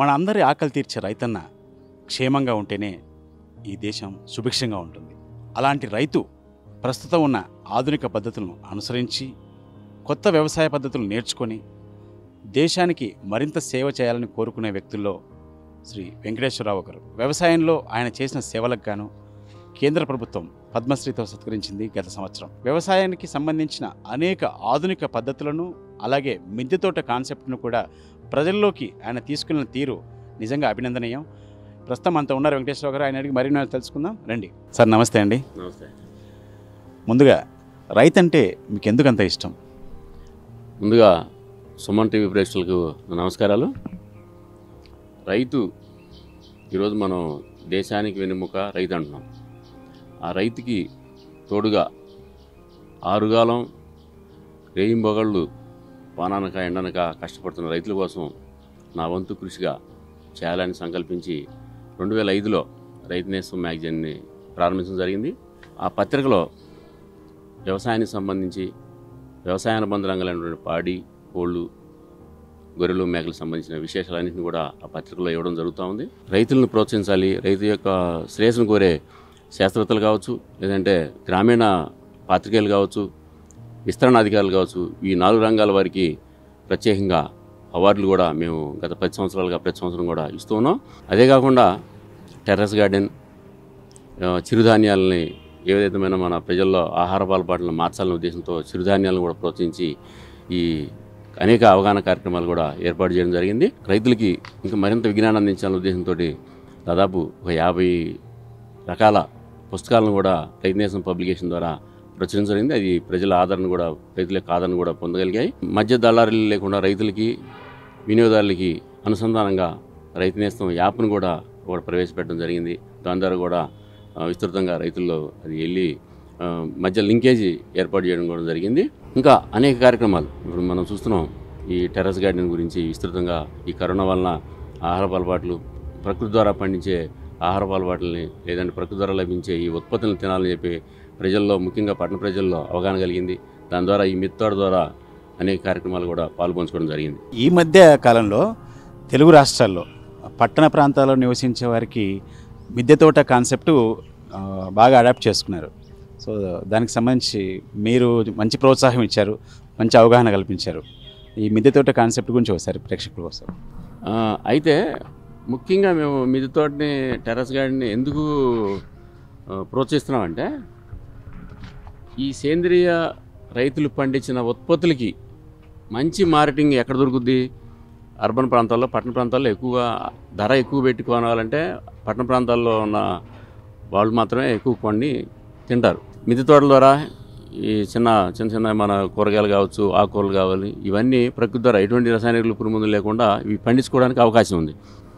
మన అందరి ఆకలి తీర్చే రైతన్న క్షేమంగా ఉంటేనే ఈ దేశం సుభిక్షంగా ఉంటుంది అలాంటి రైతు ప్రస్తుతం ఉన్న ఆధునిక పద్ధతులను అనుసరించి కొత్త వ్యవసాయ పద్ధతులు నేర్చుకొని దేశానికి మరింత సేవ చేయాలని కోరుకునే వ్యక్తుల్లో శ్రీ వెంకటేశ్వరరావు గారు వ్యవసాయంలో ఆయన చేసిన సేవలకు గాను కేంద్ర ప్రభుత్వం పద్మశ్రీతో సత్కరించింది గత సంవత్సరం వ్యవసాయానికి సంబంధించిన అనేక ఆధునిక పద్ధతులను అలాగే మిద్దె తోట కాన్సెప్ట్ను కూడా ప్రజల్లోకి ఆయన తీసుకున్న తీరు నిజంగా అభినందనీయం ప్రస్తుతం అంత ఉన్నారు వెంకటేశ్వర గారు ఆయన అడిగి మరిన్ని తెలుసుకుందాం రండి సార్ నమస్తే అండి నమస్తే ముందుగా రైతు అంటే మీకు ఎందుకు అంత ఇష్టం ముందుగా సుమన్ టీవీ ప్రేక్షకులకు నమస్కారాలు రైతు ఈరోజు మనం దేశానికి వెనుముక రైతు అంటున్నాం ఆ రైతుకి తోడుగా ఆరుగాలం రేయింబొగళ్ళు వానానక ఎండనక కష్టపడుతున్న రైతుల కోసం నా వంతు కృషిగా చేయాలని సంకల్పించి రెండు వేల ఐదులో రైతునేశ్వం మ్యాగజైన్ని ప్రారంభించడం జరిగింది ఆ పత్రికలో వ్యవసాయానికి సంబంధించి వ్యవసాయ అనుబంధ రంగాలైనటువంటి పాడి కోళ్ళు గొర్రెలు మేకలకు సంబంధించిన విశేషాలన్నింటినీ కూడా ఆ పత్రికలో ఇవ్వడం జరుగుతూ ఉంది రైతులను ప్రోత్సహించాలి రైతు యొక్క శ్రేయస్సును కోరే శాస్త్రవేత్తలు కావచ్చు లేదంటే గ్రామీణ పాత్రికేయులు కావచ్చు విస్తరణ అధికారులు కావచ్చు ఈ నాలుగు రంగాల వారికి ప్రత్యేకంగా అవార్డులు కూడా మేము గత పది సంవత్సరాలుగా ప్రతి సంవత్సరం కూడా ఇస్తూ ఉన్నాం అదే కాకుండా టెర్రస్ గార్డెన్ చిరుధాన్యాలని ఏ విధమైన మన ప్రజల్లో ఆహార అలవాట్లను మార్చాలనే ఉద్దేశంతో చిరుధాన్యాలను కూడా ప్రోత్సహించి ఈ అనేక అవగాహన కార్యక్రమాలు కూడా ఏర్పాటు చేయడం జరిగింది రైతులకి ఇంకా మరింత విజ్ఞానం అందించాలనే ఉద్దేశంతో దాదాపు ఒక యాభై రకాల పుస్తకాలను కూడా రైతు నేషన్ పబ్లికేషన్ ద్వారా జరిగింది అది ప్రజల ఆదరణ కూడా రైతులకు ఆదరణ కూడా పొందగలిగాయి మధ్య దళారీలు లేకుండా రైతులకి వినియోగదారులకి అనుసంధానంగా రైతు నేస్తం యాప్ను కూడా ఒకటి ప్రవేశపెట్టడం జరిగింది దాని ద్వారా కూడా విస్తృతంగా రైతుల్లో అది వెళ్ళి మధ్య లింకేజీ ఏర్పాటు చేయడం కూడా జరిగింది ఇంకా అనేక కార్యక్రమాలు ఇప్పుడు మనం చూస్తున్నాం ఈ టెర్రస్ గార్డెన్ గురించి విస్తృతంగా ఈ కరోనా వలన ఆహారపు అలవాట్లు ప్రకృతి ద్వారా పండించే ఆహార అలవాట్లని లేదంటే ప్రకృతి ద్వారా లభించే ఈ ఉత్పత్తులను తినాలని చెప్పి ప్రజల్లో ముఖ్యంగా పట్టణ ప్రజల్లో అవగాహన కలిగింది దాని ద్వారా ఈ మిత్తాడు ద్వారా అనేక కార్యక్రమాలు కూడా పాల్పంచుకోవడం జరిగింది ఈ మధ్య కాలంలో తెలుగు రాష్ట్రాల్లో పట్టణ ప్రాంతాల్లో నివసించే వారికి మిద్దె తోట కాన్సెప్ట్ బాగా అడాప్ట్ చేసుకున్నారు సో దానికి సంబంధించి మీరు మంచి ప్రోత్సాహం ఇచ్చారు మంచి అవగాహన కల్పించారు ఈ మిద్దె తోట కాన్సెప్ట్ గురించి ఒకసారి ప్రేక్షకుల కోసం అయితే ముఖ్యంగా మేము మిద్దె తోటని టెర్రస్ గార్డెన్ని ఎందుకు ప్రోత్సహిస్తున్నామంటే ఈ సేంద్రియ రైతులు పండించిన ఉత్పత్తులకి మంచి మార్కెటింగ్ ఎక్కడ దొరుకుద్ది అర్బన్ ప్రాంతాల్లో పట్టణ ప్రాంతాల్లో ఎక్కువగా ధర ఎక్కువ పెట్టుకోవాలంటే పట్టణ ప్రాంతాల్లో ఉన్న వాళ్ళు మాత్రమే ఎక్కువ కొన్ని తింటారు మిద్దె తోటల ద్వారా ఈ చిన్న చిన్న చిన్న మన కూరగాయలు కావచ్చు ఆకుకూరలు కావాలి ఇవన్నీ ప్రకృతి ద్వారా ఎటువంటి రసాయనికలు పురుమందులు లేకుండా ఇవి పండించుకోవడానికి అవకాశం ఉంది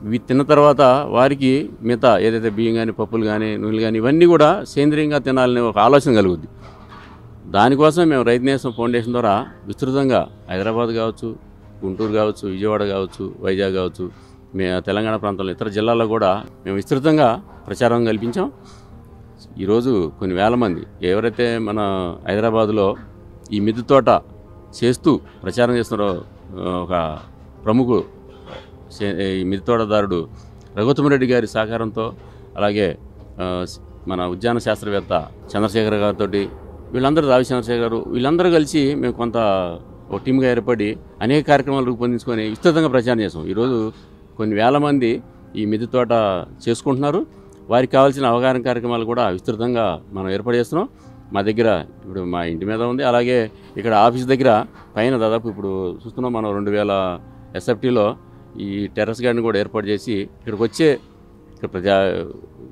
ఇవి తిన్న తర్వాత వారికి మిగతా ఏదైతే బియ్యం కానీ పప్పులు కానీ నూనెలు కానీ ఇవన్నీ కూడా సేంద్రీయంగా తినాలనే ఒక ఆలోచన కలుగుద్ది దానికోసం మేము రైతు నేసం ఫౌండేషన్ ద్వారా విస్తృతంగా హైదరాబాద్ కావచ్చు గుంటూరు కావచ్చు విజయవాడ కావచ్చు వైజాగ్ కావచ్చు మే తెలంగాణ ప్రాంతంలో ఇతర జిల్లాల్లో కూడా మేము విస్తృతంగా ప్రచారం కల్పించాం ఈరోజు కొన్ని వేల మంది ఎవరైతే మన హైదరాబాదులో ఈ మిద్దు తోట చేస్తూ ప్రచారం చేస్తున్నారో ఒక ప్రముఖ ఈ మిద్దు తోటదారుడు రఘుతమరెడ్డి గారి సహకారంతో అలాగే మన ఉద్యాన శాస్త్రవేత్త చంద్రశేఖర్ గారితో వీళ్ళందరూ రావి చంద్రశేఖర్ గారు వీళ్ళందరూ కలిసి మేము కొంత ఒక టీమ్గా ఏర్పడి అనేక కార్యక్రమాలు రూపొందించుకొని విస్తృతంగా ప్రచారం చేసాం ఈరోజు కొన్ని వేల మంది ఈ మిద్దె తోట చేసుకుంటున్నారు వారికి కావాల్సిన అవగాహన కార్యక్రమాలు కూడా విస్తృతంగా మనం ఏర్పాటు చేస్తున్నాం మా దగ్గర ఇప్పుడు మా ఇంటి మీద ఉంది అలాగే ఇక్కడ ఆఫీస్ దగ్గర పైన దాదాపు ఇప్పుడు చూస్తున్నాం మనం రెండు వేల ఎస్ఎఫ్టీలో ఈ టెర్రస్ గార్డెన్ కూడా ఏర్పాటు చేసి ఇక్కడికి వచ్చే ఇక్కడ ప్రజా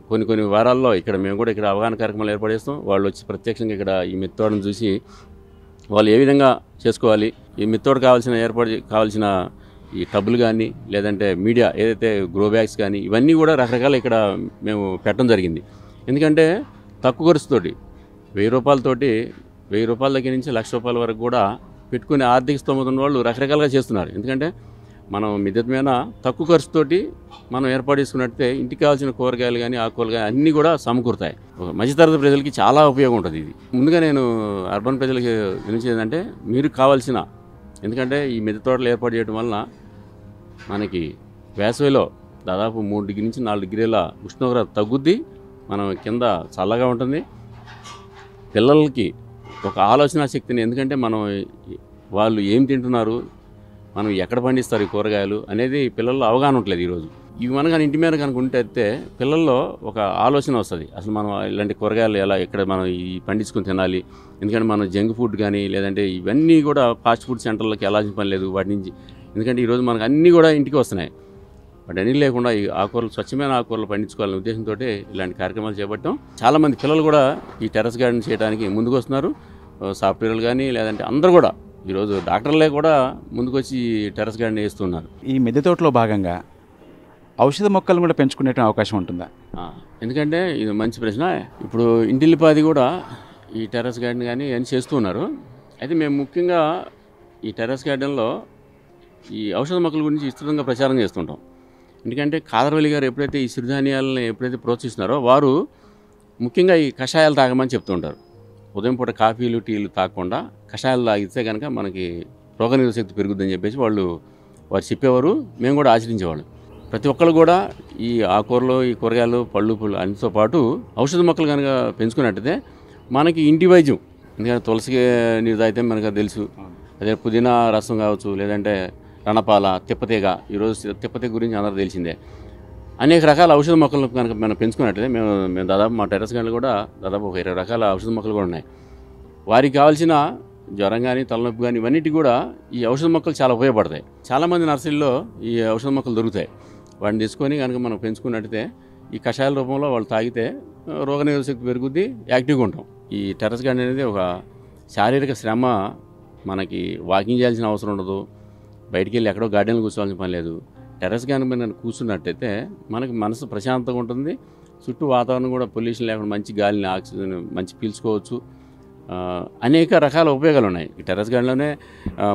కొన్ని కొన్ని వారాల్లో ఇక్కడ మేము కూడా ఇక్కడ అవగాహన కార్యక్రమాలు ఏర్పాటు చేస్తాం వాళ్ళు వచ్చి ప్రత్యక్షంగా ఇక్కడ ఈ మిత్తోడను చూసి వాళ్ళు ఏ విధంగా చేసుకోవాలి ఈ మిత్తోడు కావాల్సిన ఏర్పాటు కావాల్సిన ఈ టబ్బులు కానీ లేదంటే మీడియా ఏదైతే గ్రో బ్యాగ్స్ కానీ ఇవన్నీ కూడా రకరకాల ఇక్కడ మేము పెట్టడం జరిగింది ఎందుకంటే తక్కువ ఖర్చుతోటి వెయ్యి రూపాయలతోటి వెయ్యి రూపాయల దగ్గర నుంచి లక్ష రూపాయల వరకు కూడా పెట్టుకునే ఆర్థిక స్తోమత ఉన్న వాళ్ళు రకరకాలుగా చేస్తున్నారు ఎందుకంటే మనం మిద్దె మీద తక్కువ ఖర్చుతోటి మనం ఏర్పాటు చేసుకున్నట్టే ఇంటికి కావాల్సిన కూరగాయలు కానీ ఆకుకూరలు కానీ అన్నీ కూడా సమకూరుతాయి మధ్యతరగతి ప్రజలకి చాలా ఉపయోగం ఉంటుంది ఇది ముందుగా నేను అర్బన్ ప్రజలకి గురించి ఏంటంటే మీరు కావాల్సిన ఎందుకంటే ఈ మిద్దె తోటలు ఏర్పాటు చేయడం వలన మనకి వేసవిలో దాదాపు మూడు డిగ్రీ నుంచి నాలుగు డిగ్రీల ఉష్ణోగ్రత తగ్గుద్ది మనం కింద చల్లగా ఉంటుంది పిల్లలకి ఒక ఆలోచన శక్తిని ఎందుకంటే మనం వాళ్ళు ఏం తింటున్నారు మనం ఎక్కడ పండిస్తారు ఈ కూరగాయలు అనేది పిల్లల్లో అవగాహన ఉండలేదు ఈరోజు ఇవి మనం కానీ ఇంటి మీద కనుక ఉంటే పిల్లల్లో ఒక ఆలోచన వస్తుంది అసలు మనం ఇలాంటి కూరగాయలు ఎలా ఇక్కడ మనం ఈ పండించుకొని తినాలి ఎందుకంటే మనం జంక్ ఫుడ్ కానీ లేదంటే ఇవన్నీ కూడా ఫాస్ట్ ఫుడ్ సెంటర్లకి ఎలా పని లేదు వాటి నుంచి ఎందుకంటే ఈరోజు మనకు అన్నీ కూడా ఇంటికి వస్తున్నాయి వాటి అన్నీ లేకుండా ఈ ఆకుకూరలు స్వచ్ఛమైన ఆకుకూరలు పండించుకోవాలనే ఉద్దేశంతో ఇలాంటి కార్యక్రమాలు చేపట్టడం చాలామంది పిల్లలు కూడా ఈ టెరస్ గార్డెన్ చేయడానికి ముందుకు వస్తున్నారు సాఫ్ట్వేర్లు కానీ లేదంటే అందరూ కూడా ఈరోజు డాక్టర్లే కూడా ముందుకొచ్చి టెరస్ గార్డెన్ వేస్తున్నారు ఈ మిద్దె తోటలో భాగంగా ఔషధ మొక్కలను కూడా పెంచుకునే అవకాశం ఉంటుందా ఎందుకంటే ఇది మంచి ప్రశ్న ఇప్పుడు ఇంటిల్లిపాది కూడా ఈ టెరస్ గార్డెన్ కానీ అని చేస్తున్నారు అయితే మేము ముఖ్యంగా ఈ టెరస్ గార్డెన్లో ఈ ఔషధ మొక్కల గురించి విస్తృతంగా ప్రచారం చేస్తుంటాం ఎందుకంటే కాదర్వల్లి గారు ఎప్పుడైతే ఈ సిరిధాన్యాలను ఎప్పుడైతే ప్రోత్సహిస్తున్నారో వారు ముఖ్యంగా ఈ కషాయాలు తాగమని చెప్తుంటారు ఉదయం పూట కాఫీలు టీలు తాగకుండా కషాయాలు తాగితే కనుక మనకి రోగనిరోధ శక్తి పెరుగుద్దని చెప్పేసి వాళ్ళు వారు చెప్పేవారు మేము కూడా ఆచరించేవాళ్ళు ప్రతి ఒక్కరు కూడా ఈ ఆకూరలు ఈ కూరగాయలు పళ్ళు పళ్ళు అన్నితో పాటు ఔషధ మొక్కలు కనుక పెంచుకున్నట్టయితే మనకి ఇంటి వైద్యం ఎందుకంటే తులసి నీరు తాగితే మనకు తెలుసు అదే పుదీనా రసం కావచ్చు లేదంటే రణపాల తిప్పతీగ ఈరోజు తిప్పతీగ గురించి అందరూ తెలిసిందే అనేక రకాల ఔషధ మొక్కలు కనుక మనం పెంచుకున్నట్లయితే మేము మేము దాదాపు మా టెరస్ గంటలు కూడా దాదాపు ఒక ఇరవై రకాల ఔషధ మొక్కలు కూడా ఉన్నాయి వారికి కావాల్సిన జ్వరం కానీ తలనొప్పి కానీ ఇవన్నిటి కూడా ఈ ఔషధ మొక్కలు చాలా ఉపయోగపడతాయి చాలామంది నర్సరీలో ఈ ఔషధ మొక్కలు దొరుకుతాయి వాటిని తీసుకొని కనుక మనం పెంచుకున్నట్టయితే ఈ కషాయాల రూపంలో వాళ్ళు తాగితే రోగనిరోధక శక్తి పెరుగుద్ది యాక్టివ్గా ఉంటాం ఈ టెరస్ గార్డెన్ అనేది ఒక శారీరక శ్రమ మనకి వాకింగ్ చేయాల్సిన అవసరం ఉండదు బయటికి వెళ్ళి ఎక్కడో గార్డెన్లు కూర్చోవాల్సిన పని లేదు టెరస్ కనుక నేను కూర్చున్నట్టయితే మనకు మనసు ప్రశాంతంగా ఉంటుంది చుట్టూ వాతావరణం కూడా పొల్యూషన్ లేకుండా మంచి గాలిని ఆక్సిజన్ మంచి పీల్చుకోవచ్చు అనేక రకాల ఉపయోగాలు ఉన్నాయి ఈ టెరస్ గార్డెన్లోనే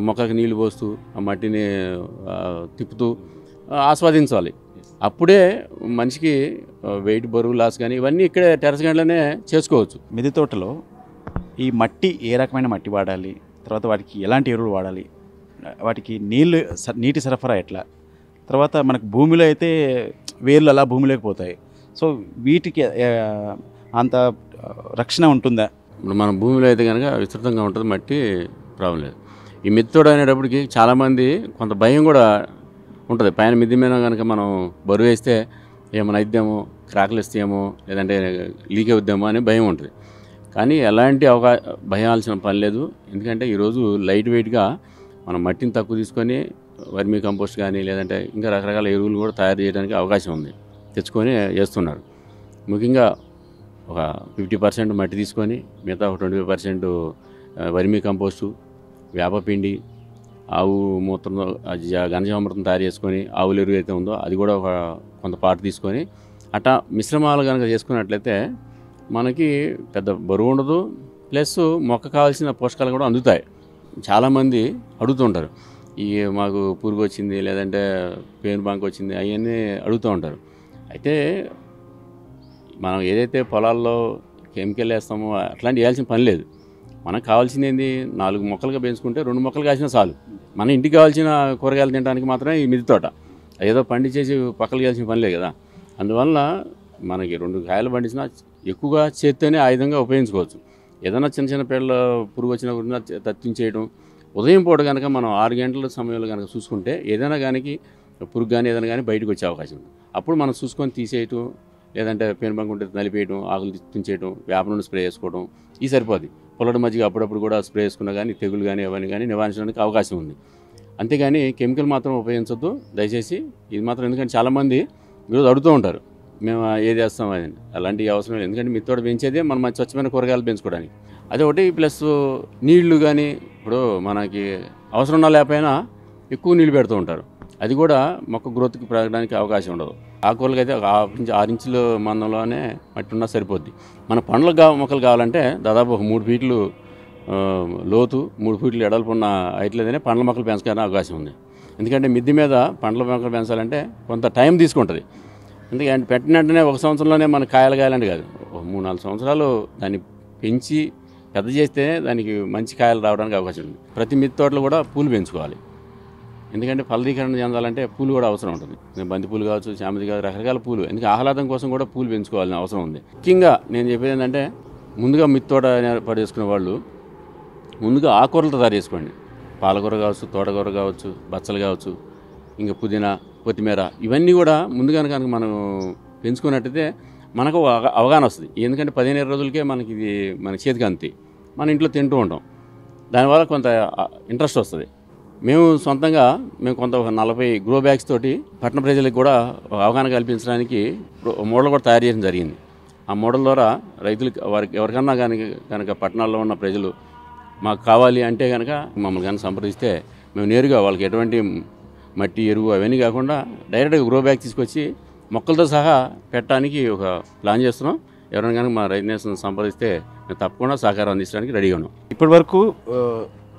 మొక్కకి నీళ్లు పోస్తూ ఆ మట్టిని తిప్పుతూ ఆస్వాదించాలి అప్పుడే మనిషికి వెయిట్ బరువు లాస్ కానీ ఇవన్నీ ఇక్కడే టెర్రస్ గార్డెన్లోనే చేసుకోవచ్చు మిది తోటలో ఈ మట్టి ఏ రకమైన మట్టి వాడాలి తర్వాత వాటికి ఎలాంటి ఎరువులు వాడాలి వాటికి నీళ్ళు నీటి సరఫరా ఎట్లా తర్వాత మనకు భూమిలో అయితే వేర్లు అలా భూమిలోకి పోతాయి సో వీటికి అంత రక్షణ ఉంటుందా ఇప్పుడు మన భూమిలో అయితే కనుక విస్తృతంగా ఉంటుంది మట్టి ప్రాబ్లం లేదు ఈ మిత్తుడు అనేటప్పటికి చాలామంది కొంత భయం కూడా ఉంటుంది పైన మిద్ది మీద కనుక మనం బరువు వేస్తే ఏమైనా అయిద్దామో క్రాకులు ఇస్తేమో లేదంటే లీక్ అవుద్దామో అనే భయం ఉంటుంది కానీ ఎలాంటి అవకాశ భయాల్సిన పని లేదు ఎందుకంటే ఈరోజు లైట్ వెయిట్గా మనం మట్టిని తక్కువ తీసుకొని వర్మీ కంపోస్ట్ కానీ లేదంటే ఇంకా రకరకాల ఎరువులు కూడా తయారు చేయడానికి అవకాశం ఉంది తెచ్చుకొని వేస్తున్నారు ముఖ్యంగా ఒక ఫిఫ్టీ పర్సెంట్ మట్టి తీసుకొని మిగతా ఒక twenty five percent vermicompost వేపపిండి ఆవు మూత్రం ఘనజామృతం తయారు చేసుకొని ఆవులు ఎరువు అయితే ఉందో అది కూడా ఒక కొంత పాటు తీసుకొని అట్టా మిశ్రమాలు కనుక చేసుకున్నట్లయితే మనకి పెద్ద బరువు ఉండదు ప్లస్ మొక్క కావాల్సిన పోషకాలు కూడా అందుతాయి చాలామంది అడుగుతుంటారు ఈ మాకు పురుగు వచ్చింది లేదంటే పేను బాంక్ వచ్చింది అవన్నీ అడుగుతూ ఉంటారు అయితే మనం ఏదైతే పొలాల్లో కెమికల్ వేస్తామో అట్లాంటి వేయాల్సిన పని లేదు మనకు కావాల్సింది ఏంది నాలుగు మొక్కలుగా పెంచుకుంటే రెండు మొక్కలు కాసినా చాలు మన ఇంటికి కావాల్సిన కూరగాయలు తినడానికి మాత్రమే ఈ మిది తోట ఏదో పండించేసి పక్కలు వేయాల్సిన పని లేదు కదా అందువల్ల మనకి రెండు కాయలు పండించినా ఎక్కువగా చేత్తోనే ఆయుధంగా ఉపయోగించుకోవచ్చు ఏదైనా చిన్న చిన్న పేడలో పురుగు వచ్చినా కూడా తత్తించేయడం ఉదయం పూట కనుక మనం ఆరు గంటల సమయంలో కనుక చూసుకుంటే ఏదైనా కానీ పురుగు కానీ ఏదైనా కానీ బయటకు వచ్చే అవకాశం ఉంది అప్పుడు మనం చూసుకొని తీసేయటం లేదంటే పెనుబంకు ఉంటే నలిపేయటం ఆకులు తెచ్చేయటం వేప నుండి స్ప్రే చేసుకోవడం ఈ సరిపోద్ది పొలటి మధ్యగా అప్పుడప్పుడు కూడా స్ప్రే చేసుకున్నా కానీ తెగులు కానీ అవన్నీ కానీ నివారించడానికి అవకాశం ఉంది అంతేగాని కెమికల్ మాత్రం ఉపయోగించొద్దు దయచేసి ఇది మాత్రం ఎందుకంటే చాలామంది ఈరోజు అడుగుతూ ఉంటారు మేము ఏది వేస్తాం అది అలాంటివి అవసరం లేదు ఎందుకంటే మీతో పెంచేదే మనం స్వచ్ఛమైన కూరగాయలు పెంచుకోవడానికి అదొకటి ప్లస్ నీళ్లు కానీ ఇప్పుడు మనకి అవసరం లేకపోయినా ఎక్కువ నీళ్ళు పెడుతూ ఉంటారు అది కూడా మొక్క గ్రోత్కి పెరగడానికి అవకాశం ఉండదు ఆకుకూరలకు అయితే ఒక ఆరు ఇంచుల మందంలోనే మట్టి ఉన్నా సరిపోద్ది మన పండ్ల కా మొక్కలు కావాలంటే దాదాపు ఒక మూడు ఫీట్లు లోతు మూడు ఫీట్లు ఉన్న అయిట్లేదనే పండ్ల మొక్కలు పెంచడానికి అవకాశం ఉంది ఎందుకంటే మిద్ది మీద పండ్ల మొక్కలు పెంచాలంటే కొంత టైం తీసుకుంటుంది ఎందుకంటే పెట్టిన వెంటనే ఒక సంవత్సరంలోనే మన కాయలు కాయాలంటే కాదు ఒక మూడు నాలుగు సంవత్సరాలు దాన్ని పెంచి పెద్ద చేస్తే దానికి మంచి కాయలు రావడానికి అవకాశం ఉంది ప్రతి మిత్తి తోటలో కూడా పూలు పెంచుకోవాలి ఎందుకంటే ఫలదీకరణ చెందాలంటే పూలు కూడా అవసరం ఉంటుంది బంతి పూలు కావచ్చు చామంతి కావచ్చు రకరకాల పూలు ఎందుకంటే ఆహ్లాదం కోసం కూడా పూలు పెంచుకోవాలని అవసరం ఉంది ముఖ్యంగా నేను చెప్పేది ఏంటంటే ముందుగా మిత్తి తోట ఏర్పాటు చేసుకునే వాళ్ళు ముందుగా ఆకుకూరలు తయారు చేసుకోండి పాలకూర కావచ్చు తోటకూర కావచ్చు బచ్చలు కావచ్చు ఇంకా పుదీనా కొత్తిమీర ఇవన్నీ కూడా ముందుగా కనుక మనం పెంచుకున్నట్టయితే మనకు అవగాహన వస్తుంది ఎందుకంటే పదిహేను రోజులకే మనకి ఇది మన చేతికి అంతి మన ఇంట్లో తింటూ ఉంటాం దానివల్ల కొంత ఇంట్రెస్ట్ వస్తుంది మేము సొంతంగా మేము కొంత ఒక నలభై గ్రో బ్యాగ్స్ తోటి పట్టణ ప్రజలకు కూడా అవగాహన కల్పించడానికి మోడల్ కూడా తయారు చేయడం జరిగింది ఆ మోడల్ ద్వారా రైతులకు వారికి ఎవరికన్నా కానీ కనుక పట్టణాల్లో ఉన్న ప్రజలు మాకు కావాలి అంటే కనుక మమ్మల్ని కానీ సంప్రదిస్తే మేము నేరుగా వాళ్ళకి ఎటువంటి మట్టి ఎరువు అవన్నీ కాకుండా డైరెక్ట్గా గ్రో బ్యాగ్ తీసుకొచ్చి మొక్కలతో సహా పెట్టడానికి ఒక ప్లాన్ చేస్తున్నాం ఎవరైనా కనుక మా రైతు నేషన్ సంపాదిస్తే మేము తప్పకుండా సహకారం అందించడానికి రెడీగా ఉన్నాం ఇప్పటి వరకు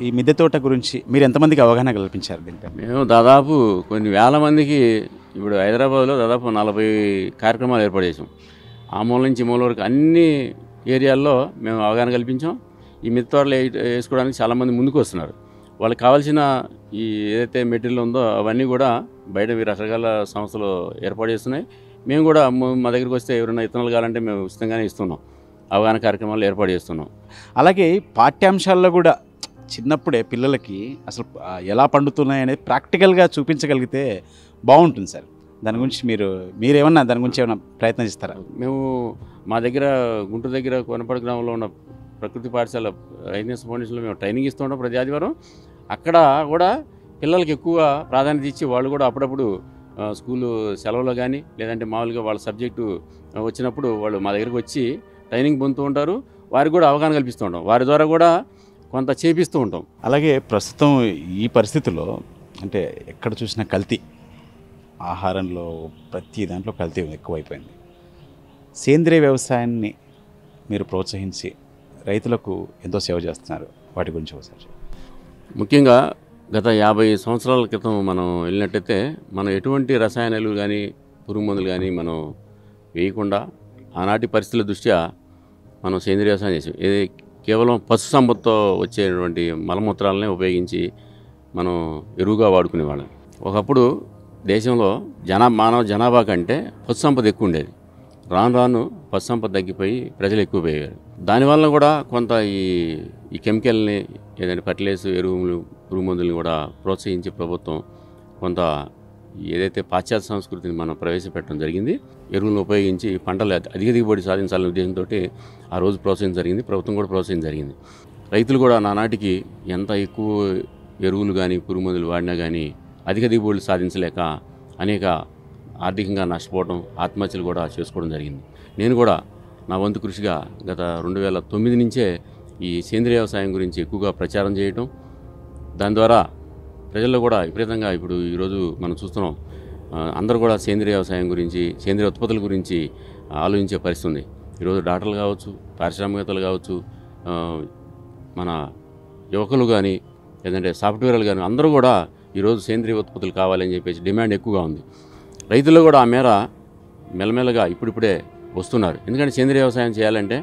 ఈ మిద్దె తోట గురించి మీరు ఎంతమందికి అవగాహన కల్పించారు దీంట్లో మేము దాదాపు కొన్ని వేల మందికి ఇప్పుడు హైదరాబాద్లో దాదాపు నలభై కార్యక్రమాలు ఏర్పాటు చేసాం ఆ మూల నుంచి మూల వరకు అన్ని ఏరియాల్లో మేము అవగాహన కల్పించాం ఈ మిద్దె తోటలు వేసుకోవడానికి చాలామంది ముందుకు వస్తున్నారు వాళ్ళకి కావాల్సిన ఈ ఏదైతే మెటీరియల్ ఉందో అవన్నీ కూడా బయట రకరకాల సంస్థలు ఏర్పాటు చేస్తున్నాయి మేము కూడా మా దగ్గరికి వస్తే ఎవరైనా ఇతనాలు కావాలంటే మేము ఉచితంగానే ఇస్తున్నాం అవగాహన కార్యక్రమాలు ఏర్పాటు చేస్తున్నాం అలాగే పాఠ్యాంశాల్లో కూడా చిన్నప్పుడే పిల్లలకి అసలు ఎలా పండుతున్నాయి అనేది ప్రాక్టికల్గా చూపించగలిగితే బాగుంటుంది సార్ దాని గురించి మీరు మీరేమన్నా దాని గురించి ఏమైనా ప్రయత్నం చేస్తారా మేము మా దగ్గర గుంటూరు దగ్గర కొనపడి గ్రామంలో ఉన్న ప్రకృతి పాఠశాల ఐన్ఎస్ ఫౌండేషన్లో మేము ట్రైనింగ్ ఇస్తూ ఉంటాం ప్రతి ఆదివారం అక్కడ కూడా పిల్లలకి ఎక్కువ ప్రాధాన్యత ఇచ్చి వాళ్ళు కూడా అప్పుడప్పుడు స్కూలు సెలవులో కానీ లేదంటే మామూలుగా వాళ్ళ సబ్జెక్టు వచ్చినప్పుడు వాళ్ళు మా దగ్గరకు వచ్చి ట్రైనింగ్ పొందుతూ ఉంటారు వారికి కూడా అవగాహన కల్పిస్తూ ఉంటాం వారి ద్వారా కూడా కొంత చేపిస్తూ ఉంటాం అలాగే ప్రస్తుతం ఈ పరిస్థితుల్లో అంటే ఎక్కడ చూసినా కల్తీ ఆహారంలో ప్రతి దాంట్లో కల్తీ ఎక్కువైపోయింది సేంద్రియ వ్యవసాయాన్ని మీరు ప్రోత్సహించి రైతులకు ఎంతో సేవ చేస్తున్నారు వాటి గురించి ఒకసారి ముఖ్యంగా గత యాభై సంవత్సరాల క్రితం మనం వెళ్ళినట్టయితే మనం ఎటువంటి రసాయనాలు కానీ పురుగు మందులు కానీ మనం వేయకుండా ఆనాటి పరిస్థితుల దృష్ట్యా మనం సేంద్రియ వ్యవసాయం చేసాం ఇది కేవలం పశు సంపత్తో వచ్చేటువంటి మలమూత్రాలనే ఉపయోగించి మనం ఎరువుగా వాడుకునేవాళ్ళం ఒకప్పుడు దేశంలో జనా మానవ జనాభా కంటే పశు సంపద ఎక్కువ ఉండేది రాను రాను పశు సంపద తగ్గిపోయి ప్రజలు ఎక్కువపోయారు దానివల్ల కూడా కొంత ఈ ఈ కెమికల్ని ఏదైనా ఫర్టిలైజర్ ఎరువులు పురుగు మందులను కూడా ప్రోత్సహించి ప్రభుత్వం కొంత ఏదైతే పాశ్చాత్య సంస్కృతిని మనం ప్రవేశపెట్టడం జరిగింది ఎరువులను ఉపయోగించి పంటలు అధిక దిగుబడి సాధించాలనే ఉద్దేశంతో ఆ రోజు ప్రోత్సహించడం జరిగింది ప్రభుత్వం కూడా ప్రోత్సహించడం జరిగింది రైతులు కూడా నానాటికి ఎంత ఎక్కువ ఎరువులు కానీ పురుగు మందులు వాడినా కానీ అధిక దిగుబడులు సాధించలేక అనేక ఆర్థికంగా నష్టపోవడం ఆత్మహత్యలు కూడా చేసుకోవడం జరిగింది నేను కూడా నా వంతు కృషిగా గత రెండు వేల తొమ్మిది నుంచే ఈ సేంద్రియ వ్యవసాయం గురించి ఎక్కువగా ప్రచారం చేయటం దాని ద్వారా ప్రజల్లో కూడా విపరీతంగా ఇప్పుడు ఈరోజు మనం చూస్తున్నాం అందరూ కూడా సేంద్రియ వ్యవసాయం గురించి సేంద్రియ ఉత్పత్తుల గురించి ఆలోచించే పరిస్థితి ఉంది ఈరోజు డాక్టర్లు కావచ్చు పారిశ్రామికతలు కావచ్చు మన యువకులు కానీ లేదంటే సాఫ్ట్వేర్లు కానీ అందరూ కూడా ఈరోజు సేంద్రియ ఉత్పత్తులు కావాలని చెప్పేసి డిమాండ్ ఎక్కువగా ఉంది రైతులు కూడా ఆ మేర మెల్లమెల్లగా ఇప్పుడిప్పుడే వస్తున్నారు ఎందుకంటే సేంద్రియ వ్యవసాయం చేయాలంటే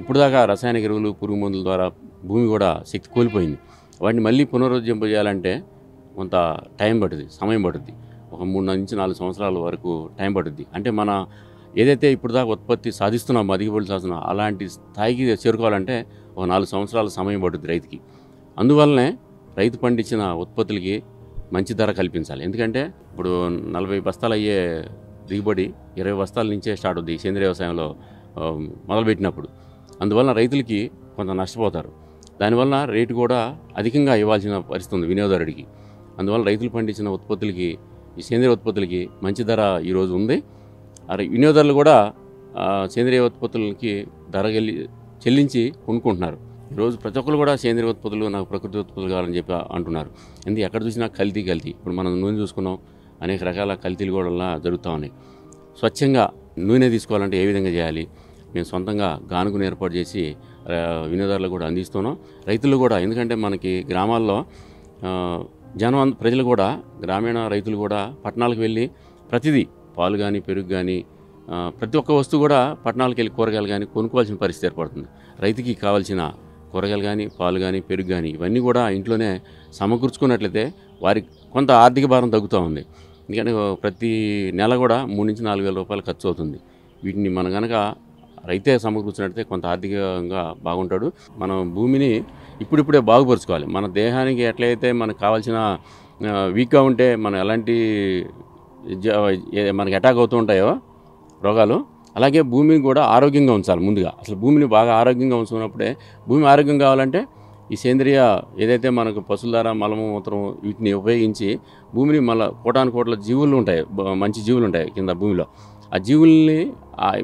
ఇప్పుడు దాకా రసాయనిక ఎరువులు పురుగు మందుల ద్వారా భూమి కూడా శక్తి కోల్పోయింది వాటిని మళ్ళీ చేయాలంటే కొంత టైం పడుతుంది సమయం పడుతుంది ఒక మూడు నుంచి నాలుగు సంవత్సరాల వరకు టైం పడుతుంది అంటే మన ఏదైతే ఇప్పుడు దాకా ఉత్పత్తి సాధిస్తున్నామో దిగుబడి సాధిస్తున్నాం అలాంటి స్థాయికి చేరుకోవాలంటే ఒక నాలుగు సంవత్సరాల సమయం పడుతుంది రైతుకి అందువల్లనే రైతు పండించిన ఉత్పత్తులకి మంచి ధర కల్పించాలి ఎందుకంటే ఇప్పుడు నలభై బస్తాలు అయ్యే దిగుబడి ఇరవై బస్తాల నుంచే స్టార్ట్ అవుద్ది సేంద్రియ వ్యవసాయంలో మొదలుపెట్టినప్పుడు అందువలన రైతులకి కొంత నష్టపోతారు దానివల్ల రేటు కూడా అధికంగా ఇవ్వాల్సిన పరిస్థితి ఉంది వినియోగదారుడికి అందువల్ల రైతులు పండించిన ఉత్పత్తులకి ఈ సేంద్రియ ఉత్పత్తులకి మంచి ధర ఈరోజు ఉంది అరే వినియోగదారులు కూడా సేంద్రియ ఉత్పత్తులకి ధర చెల్లించి కొనుక్కుంటున్నారు ఈరోజు ప్రతి ఒక్కరు కూడా సేంద్రియ ఉత్పత్తులు నాకు ప్రకృతి ఉత్పత్తులు కావాలని చెప్పి అంటున్నారు ఎందుకు ఎక్కడ చూసినా కల్తీ కల్తీ ఇప్పుడు మనం నూనె చూసుకున్నాం అనేక రకాల కల్తీలు కూడా జరుగుతూ ఉన్నాయి స్వచ్ఛంగా నూనె తీసుకోవాలంటే ఏ విధంగా చేయాలి మేము సొంతంగా గానుకుని ఏర్పాటు చేసి వినియోగదారులకు కూడా అందిస్తున్నాం రైతులు కూడా ఎందుకంటే మనకి గ్రామాల్లో జనం ప్రజలు కూడా గ్రామీణ రైతులు కూడా పట్టణాలకు వెళ్ళి ప్రతిదీ పాలు కానీ పెరుగు కానీ ప్రతి ఒక్క వస్తువు కూడా పట్టణాలకు వెళ్ళి కూరగాయలు కానీ కొనుక్కోవాల్సిన పరిస్థితి ఏర్పడుతుంది రైతుకి కావాల్సిన కూరగాయలు కానీ పాలు కానీ పెరుగు కానీ ఇవన్నీ కూడా ఇంట్లోనే సమకూర్చుకున్నట్లయితే వారికి కొంత ఆర్థిక భారం తగ్గుతూ ఉంది ఎందుకంటే ప్రతి నెల కూడా మూడు నుంచి నాలుగు వేల రూపాయలు ఖర్చు అవుతుంది వీటిని మనం కనుక రైతే సమకూర్చినట్టే కొంత ఆర్థికంగా బాగుంటాడు మనం భూమిని ఇప్పుడిప్పుడే బాగుపరుచుకోవాలి మన దేహానికి ఎట్లయితే మనకు కావాల్సిన వీక్గా ఉంటే మనం ఎలాంటి మనకి అటాక్ అవుతూ ఉంటాయో రోగాలు అలాగే భూమిని కూడా ఆరోగ్యంగా ఉంచాలి ముందుగా అసలు భూమిని బాగా ఆరోగ్యంగా ఉంచుకున్నప్పుడే భూమి ఆరోగ్యం కావాలంటే ఈ సేంద్రియ ఏదైతే మనకు పశువుల ద్వారా మలము మూత్రం వీటిని ఉపయోగించి భూమిని మళ్ళీ కోటాను కోట్ల జీవులు ఉంటాయి మంచి జీవులు ఉంటాయి కింద భూమిలో ఆ జీవుల్ని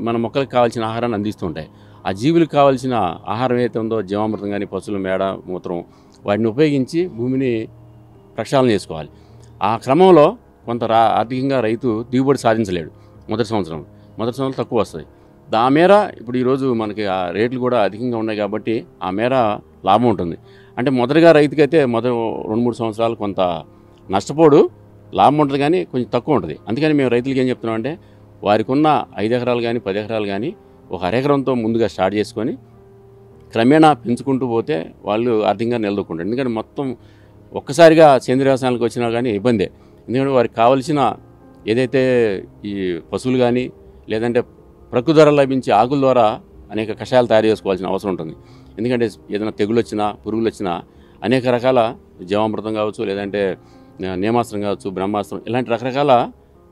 మన మొక్కలకు కావాల్సిన ఆహారాన్ని అందిస్తూ ఉంటాయి ఆ జీవులకు కావాల్సిన ఆహారం ఏదైతే ఉందో జీవామృతం కానీ పశువుల మేడ మూత్రం వాటిని ఉపయోగించి భూమిని ప్రక్షాళన చేసుకోవాలి ఆ క్రమంలో కొంత రా ఆర్థికంగా రైతు దిగుబడి సాధించలేడు మొదటి సంవత్సరం మొదటి సంవత్సరం తక్కువ వస్తుంది దా మేర ఇప్పుడు ఈరోజు మనకి ఆ రేట్లు కూడా అధికంగా ఉన్నాయి కాబట్టి ఆ మేర లాభం ఉంటుంది అంటే మొదటగా రైతుకి అయితే మొదటి రెండు మూడు సంవత్సరాలు కొంత నష్టపోడు లాభం ఉంటుంది కానీ కొంచెం తక్కువ ఉంటుంది అందుకని మేము రైతులకి ఏం చెప్తున్నామంటే వారికి ఉన్న ఐదు ఎకరాలు కానీ పది ఎకరాలు కానీ ఒక అరెకరంతో ముందుగా స్టార్ట్ చేసుకొని క్రమేణా పెంచుకుంటూ పోతే వాళ్ళు ఆర్థికంగా నిలదొక్కుంటారు ఎందుకంటే మొత్తం ఒక్కసారిగా సేంద్రీయ వ్యవసాయాలకు వచ్చినా కానీ ఇబ్బందే ఎందుకంటే వారికి కావలసిన ఏదైతే ఈ పశువులు కానీ లేదంటే ప్రకృతి ద్వారా లభించే ఆకుల ద్వారా అనేక కషాయాలు తయారు చేసుకోవాల్సిన అవసరం ఉంటుంది ఎందుకంటే ఏదైనా తెగులు వచ్చినా పురుగులు వచ్చినా అనేక రకాల జీవామృతం కావచ్చు లేదంటే నేమాస్త్రం కావచ్చు బ్రహ్మాస్త్రం ఇలాంటి రకరకాల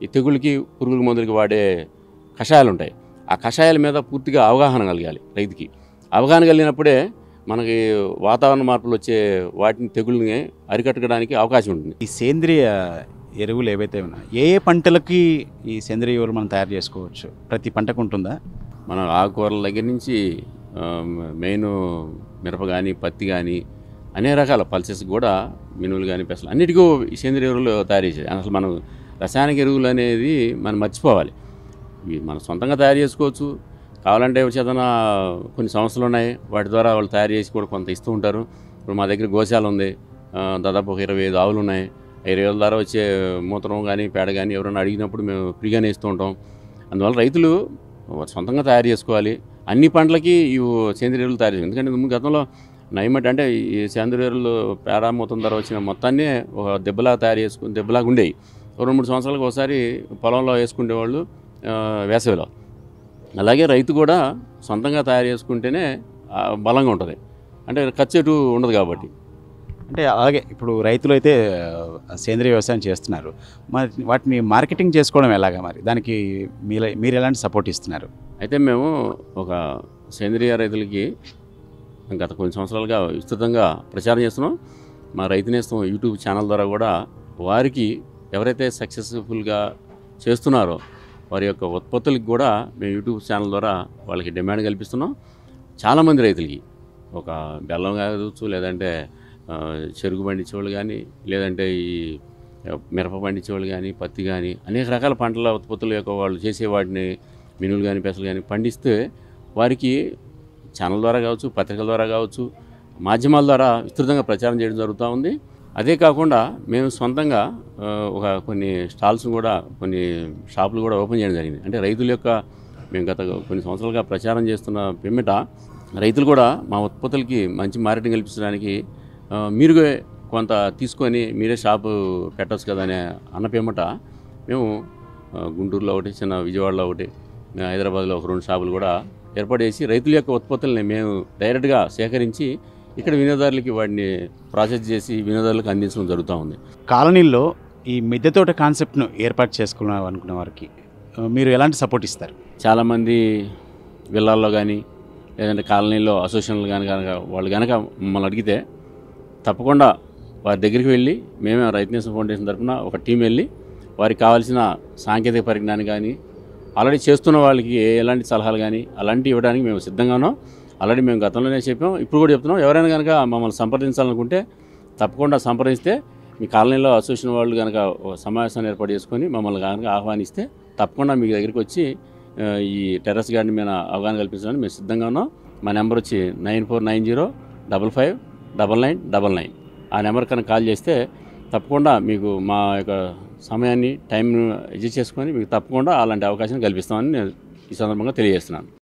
ఈ తెగులకి పురుగుల మందులకి వాడే కషాయాలు ఉంటాయి ఆ కషాయాల మీద పూర్తిగా అవగాహన కలగాలి రైతుకి అవగాహన కలిగినప్పుడే మనకి వాతావరణ మార్పులు వచ్చే వాటిని తెగుల్ని అరికట్టడానికి అవకాశం ఉంటుంది ఈ సేంద్రియ ఎరువులు ఏవైతే ఉన్నాయో ఏ ఏ పంటలకి ఈ సేంద్రియ ఎరువులు మనం తయారు చేసుకోవచ్చు ప్రతి పంటకు ఉంటుందా మన ఆకుకూరల దగ్గర నుంచి మెయిన్ మిరప కానీ పత్తి కానీ అనేక రకాల పల్సెస్ కూడా మినువులు కానీ పెసలు అన్నిటికీ సేంద్రియ ఎరువులు తయారు చేసేది అసలు మనం రసాయనిక ఎరువులు అనేది మనం మర్చిపోవాలి మనం సొంతంగా తయారు చేసుకోవచ్చు కావాలంటే చేతన కొన్ని సంస్థలు ఉన్నాయి వాటి ద్వారా వాళ్ళు తయారు చేసి కూడా కొంత ఇస్తూ ఉంటారు ఇప్పుడు మా దగ్గర గోశాల ఉంది దాదాపు ఒక ఇరవై ఐదు ఆవులు ఉన్నాయి ఇరవై ఐదు ద్వారా వచ్చే మూత్రం కానీ పేడ కానీ ఎవరైనా అడిగినప్పుడు మేము ఫ్రీగానే ఇస్తూ ఉంటాం అందువల్ల రైతులు సొంతంగా తయారు చేసుకోవాలి అన్ని పంటలకి ఇవి సేంద్రియ ఎరువులు తయారు చేయాలి ఎందుకంటే గతంలో నయమట్ అంటే ఈ సేంద్రియ ఎరువులు ప్రారంభమవుతున్న ధర వచ్చిన మొత్తాన్ని ఒక దెబ్బలా తయారు చేసుకుని దెబ్బలాగా ఉండేవి రెండు మూడు సంవత్సరాలకు ఒకసారి పొలంలో వేసుకునేవాళ్ళు వేసవిలో అలాగే రైతు కూడా సొంతంగా తయారు చేసుకుంటేనే బలంగా ఉంటుంది అంటే ఖర్చు ఎటు ఉండదు కాబట్టి అంటే అలాగే ఇప్పుడు రైతులు అయితే సేంద్రియ వ్యవసాయం చేస్తున్నారు మరి వాటిని మార్కెటింగ్ చేసుకోవడం ఎలాగా మరి దానికి మీరు మీరు ఎలాంటి సపోర్ట్ ఇస్తున్నారు అయితే మేము ఒక సేంద్రియ రైతులకి గత కొన్ని సంవత్సరాలుగా విస్తృతంగా ప్రచారం చేస్తున్నాం మా రైతు నేస్తం యూట్యూబ్ ఛానల్ ద్వారా కూడా వారికి ఎవరైతే సక్సెస్ఫుల్గా చేస్తున్నారో వారి యొక్క ఉత్పత్తులకి కూడా మేము యూట్యూబ్ ఛానల్ ద్వారా వాళ్ళకి డిమాండ్ కల్పిస్తున్నాం చాలామంది రైతులకి ఒక బెల్లం కావచ్చు లేదంటే చెరుకు పండించేవాళ్ళు కానీ లేదంటే ఈ మిరప పండించేవాళ్ళు కానీ పత్తి కానీ అనేక రకాల పంటల ఉత్పత్తుల యొక్క వాళ్ళు చేసే వాటిని మినువులు కానీ పెసలు కానీ పండిస్తే వారికి ఛానల్ ద్వారా కావచ్చు పత్రికల ద్వారా కావచ్చు మాధ్యమాల ద్వారా విస్తృతంగా ప్రచారం చేయడం జరుగుతూ ఉంది అదే కాకుండా మేము సొంతంగా ఒక కొన్ని స్టాల్స్ కూడా కొన్ని షాపులు కూడా ఓపెన్ చేయడం జరిగింది అంటే రైతుల యొక్క మేము గత కొన్ని సంవత్సరాలుగా ప్రచారం చేస్తున్న పిమ్మిట రైతులు కూడా మా ఉత్పత్తులకి మంచి మార్కెటింగ్ కల్పించడానికి మీరు కొంత తీసుకొని మీరే షాపు పెట్టచ్చు కదా అనే అన్న పేమట మేము గుంటూరులో ఒకటి చిన్న విజయవాడలో ఒకటి హైదరాబాద్లో ఒక రెండు షాపులు కూడా ఏర్పాటు చేసి రైతుల యొక్క ఉత్పత్తుల్ని మేము డైరెక్ట్గా సేకరించి ఇక్కడ వినియోగదారులకి వాటిని ప్రాసెస్ చేసి వినియోగదారులకు అందించడం జరుగుతూ ఉంది కాలనీల్లో ఈ మిద్దె తోట కాన్సెప్ట్ను ఏర్పాటు చేసుకున్నాం అనుకున్న వారికి మీరు ఎలాంటి సపోర్ట్ ఇస్తారు చాలామంది విల్లాల్లో కానీ లేదంటే కాలనీలో అసోసియేషన్లు కానీ కనుక వాళ్ళు కనుక మమ్మల్ని అడిగితే తప్పకుండా వారి దగ్గరికి వెళ్ళి మేమే రైతనేశం ఫౌండేషన్ తరఫున ఒక టీం వెళ్ళి వారికి కావాల్సిన సాంకేతిక పరిజ్ఞానం కానీ ఆల్రెడీ చేస్తున్న వాళ్ళకి ఎలాంటి సలహాలు కానీ అలాంటివి ఇవ్వడానికి మేము ఉన్నాం ఆల్రెడీ మేము గతంలోనే చెప్పాం ఇప్పుడు కూడా చెప్తున్నాం ఎవరైనా కనుక మమ్మల్ని సంప్రదించాలనుకుంటే తప్పకుండా సంప్రదిస్తే మీ కాలనీలో అసోసియేషన్ వాళ్ళు కనుక సమావేశాన్ని ఏర్పాటు చేసుకొని మమ్మల్ని కనుక ఆహ్వానిస్తే తప్పకుండా మీ దగ్గరికి వచ్చి ఈ టెర్రస్ గార్డెన్ మీద అవగాహన కల్పించాలని మేము సిద్ధంగా ఉన్నాం మా నెంబర్ వచ్చి nine four nine zero double five double nine double nine ఆ నెంబర్ కన్నా కాల్ చేస్తే తప్పకుండా మీకు మా యొక్క సమయాన్ని టైం అడ్జస్ట్ చేసుకొని మీకు తప్పకుండా అలాంటి అవకాశం కల్పిస్తామని నేను ఈ సందర్భంగా తెలియజేస్తున్నాను